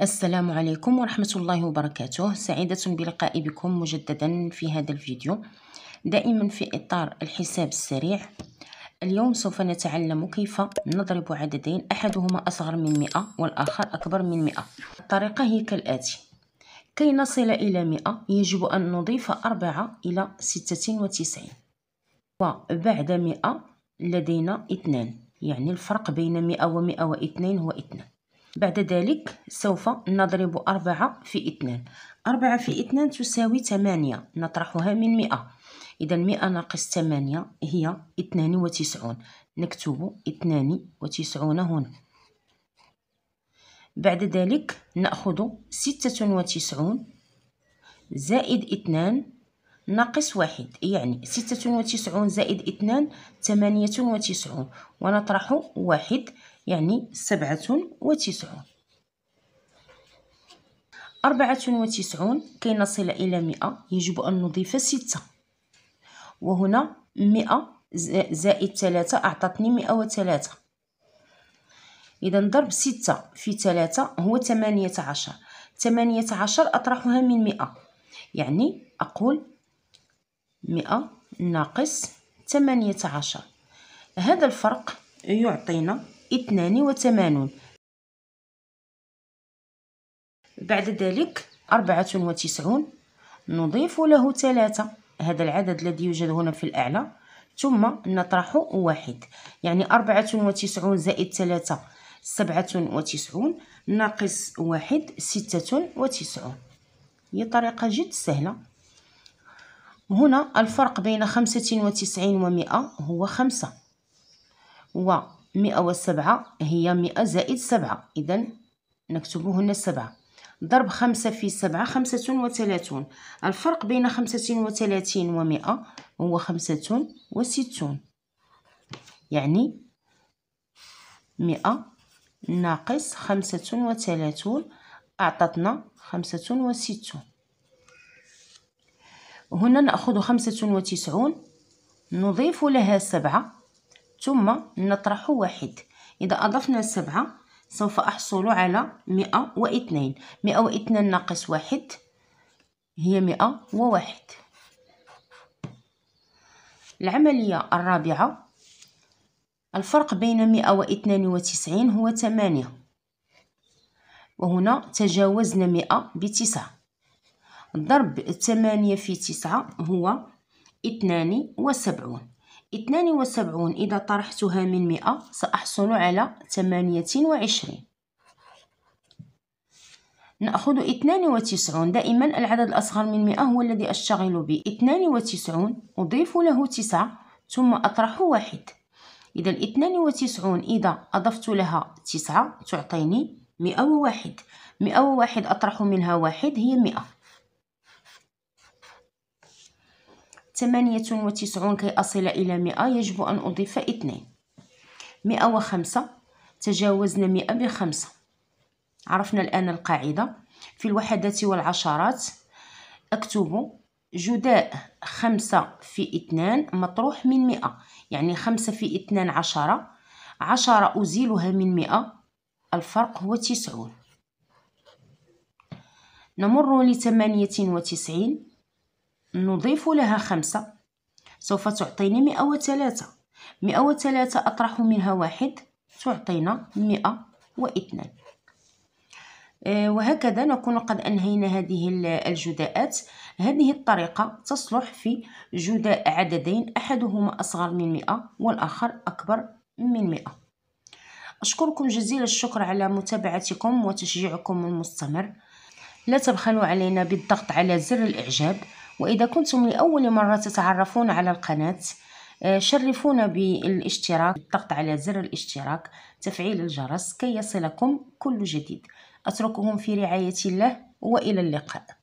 السلام عليكم ورحمة الله وبركاته سعيدة بلقاء بكم مجددا في هذا الفيديو دائما في إطار الحساب السريع اليوم سوف نتعلم كيف نضرب عددين أحدهما أصغر من 100 والآخر أكبر من 100 الطريقة هي كالآتي كي نصل إلى 100 يجب أن نضيف 4 إلى 96 وبعد 100 لدينا 2 يعني الفرق بين 100 و 102 هو 2 بعد ذلك سوف نضرب أربعة في اثنان أربعة في اثنان تساوي ثمانية نطرحها من مئة إذا مئة ناقص ثمانية هي اثنان وتسعون نكتب اثنان وتسعون هنا بعد ذلك نأخذ ستة وتسعون زائد اثنان ناقص واحد يعني ستة وتسعون زائد اثنان ثمانية وتسعون ونطرح واحد يعني سبعة وتسعون أربعة وتسعون كي نصل إلى مئة يجب أن نضيف ستة وهنا مئة زائد ثلاثة أعطتني مئة وثلاثة إذا ضرب ستة في ثلاثة هو ثمانية عشر ثمانية عشر أطرحها من مئة يعني أقول مئة ناقص ثمانية عشر هذا الفرق يعطينا اثنان وثمانون بعد ذلك أربعة وتسعون نضيف له ثلاثة هذا العدد الذي يوجد هنا في الأعلى ثم نطرح واحد يعني أربعة وتسعون زائد ثلاثة سبعة وتسعون ناقص واحد ستة وتسعون هي طريقة جد سهلة هنا الفرق بين خمسة وتسعين ومئة هو خمسة و مئة وسبعة هي مئة زائد سبعة إذا نكتب هنا سبعة ضرب خمسة في سبعة خمسة وثلاثون الفرق بين خمسة وثلاثين ومئة هو خمسة وستون يعني مئة ناقص خمسة وثلاثون أعطتنا خمسة وستون هنا نأخذ خمسة وتسعون نضيف لها سبعة ثم نطرح واحد إذا أضفنا سبعة سوف أحصل على مئة واثنين مئة واثنين ناقص واحد هي مئة وواحد العملية الرابعة الفرق بين مئة واثنان وتسعين هو ثمانية وهنا تجاوزنا مئة بتسعة ضرب ثمانية في تسعة هو اثنان وسبعون 72 إذا طرحتها من 100 سأحصل على 28 نأخذ 92 دائما العدد الأصغر من 100 هو الذي أشتغل به 92 أضيف له 9 ثم أطرح واحد إذا 92 إذا أضفت لها 9 تعطيني 101 101 أطرح منها واحد هي 100 ثمانية وتسعون كي أصل إلى مئة يجب أن أضيف اثنين مئة وخمسة تجاوزنا مئة بخمسة عرفنا الآن القاعدة في الوحدات والعشرات أكتب جداء خمسة في اثنان مطروح من مئة يعني خمسة في اثنان عشرة عشرة أزيلها من مئة الفرق هو تسعون نمر لثمانية وتسعين نضيف لها خمسة سوف تعطيني مئة وثلاثة مئة وثلاثة أطرح منها واحد تعطينا مئة واثنان آه، وهكذا نكون قد أنهينا هذه الجداءات هذه الطريقة تصلح في جداء عددين أحدهما أصغر من مئة والآخر أكبر من مئة أشكركم جزيل الشكر على متابعتكم وتشجيعكم المستمر لا تبخلوا علينا بالضغط على زر الإعجاب وإذا كنتم لأول مرة تتعرفون على القناة آه، شرفونا بالاشتراك بالضغط على زر الاشتراك تفعيل الجرس كي يصلكم كل جديد أترككم في رعاية الله وإلى اللقاء